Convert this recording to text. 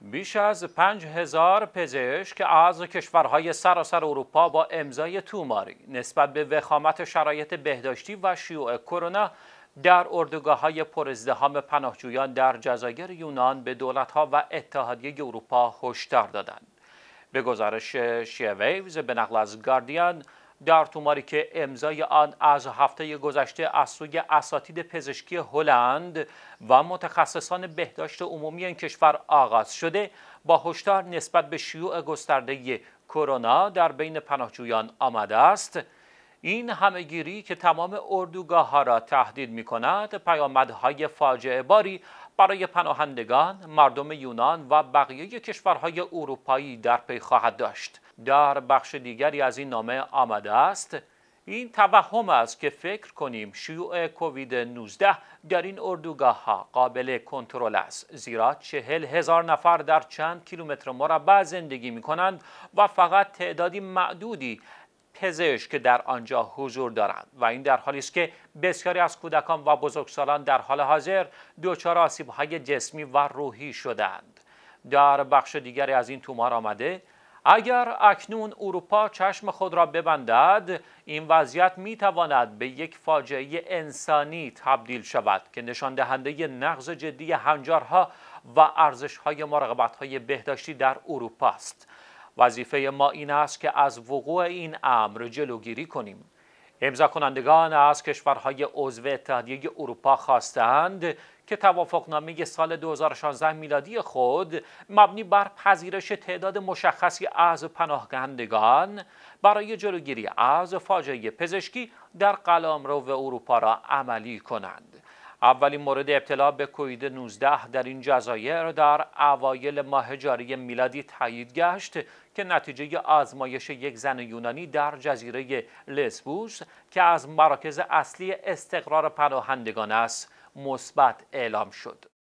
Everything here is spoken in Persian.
بیش از پنج هزار پزشک از کشورهای سراسر اروپا با امضای توماری نسبت به وخامت شرایط بهداشتی و شیوع کرونا در اردوگاه های پر پناهجویان در جزایر یونان به دولت و اتحادیه اروپا هشدار دادند. به گزارش شیویوز به نقل از گاردین در توماری که امضای آن از هفته گذشته از سوی اساتید پزشکی هلند و متخصصان بهداشت عمومی این کشور آغاز شده با هشدار نسبت به شیوع گسترده کرونا در بین پناهجویان آمده است این همهگیری که تمام اردوگاه ها را تهدید می کند پیامدهای فاجعه باری برای پناهندگان، مردم یونان و بقیه کشورهای اروپایی در پی خواهد داشت. در بخش دیگری از این نامه آمده است این توهم است که فکر کنیم شیوع کووید 19 در این اردوگاه ها قابل کنترل است زیرا چهل هزار نفر در چند کیلومتر مربع زندگی می کنند و فقط تعدادی معدودی پزشک در آنجا حضور دارند و این در حالی است که بسیاری از کودکان و بزرگسالان در حال حاضر دچار های جسمی و روحی شدند در بخش دیگری از این تومار آمده اگر اکنون اروپا چشم خود را ببندد این وضعیت می تواند به یک فاجعه انسانی تبدیل شود که نشان دهنده نقض جدی هنجارها و ارزشهای های بهداشتی در اروپا است وظیفه ما این است که از وقوع این امر جلوگیری کنیم امضا کنندگان از کشورهای عضو اتحادیه اروپا خواستند که توافقنامه سال 2016 میلادی خود مبنی بر پذیرش تعداد مشخصی از پناهگندگان برای جلوگیری از فاجعه پزشکی در قلمرو اروپا را عملی کنند. اولین مورد ابتلا به کوید 19 در این جزایر در اوایل ماه جاری میلادی تایید گشت که نتیجه آزمایش یک زن یونانی در جزیره لسبوس که از مراکز اصلی استقرار پناهندگان است مثبت اعلام شد